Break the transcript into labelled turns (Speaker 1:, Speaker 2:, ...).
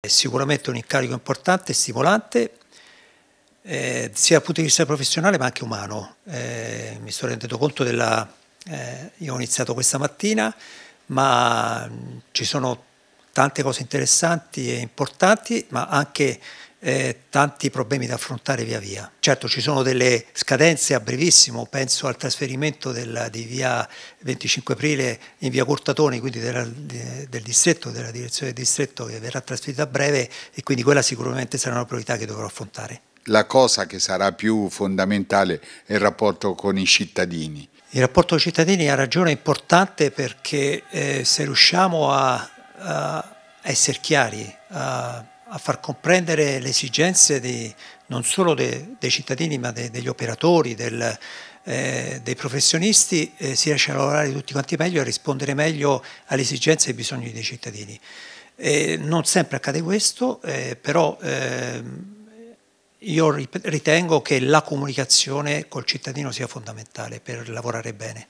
Speaker 1: È sicuramente un incarico importante e stimolante, eh, sia dal punto di vista professionale ma anche umano. Eh, mi sto rendendo conto della... Eh, io ho iniziato questa mattina, ma mh, mm, ci sono tante cose interessanti e importanti, ma anche eh, tanti problemi da affrontare via via. Certo ci sono delle scadenze a brevissimo, penso al trasferimento del, di via 25 aprile in via Cortatoni, quindi della, del distretto, della direzione del distretto che verrà trasferita a breve e quindi quella sicuramente sarà una priorità che dovrò affrontare.
Speaker 2: La cosa che sarà più fondamentale è il rapporto con i cittadini.
Speaker 1: Il rapporto con i cittadini ha ragione importante perché eh, se riusciamo a, a essere chiari, a a far comprendere le esigenze di, non solo de, dei cittadini ma de, degli operatori, del, eh, dei professionisti, eh, si riesce a lavorare tutti quanti meglio e a rispondere meglio alle esigenze e ai bisogni dei cittadini. Eh, non sempre accade questo, eh, però ehm, io ritengo che la comunicazione col cittadino sia fondamentale per lavorare bene.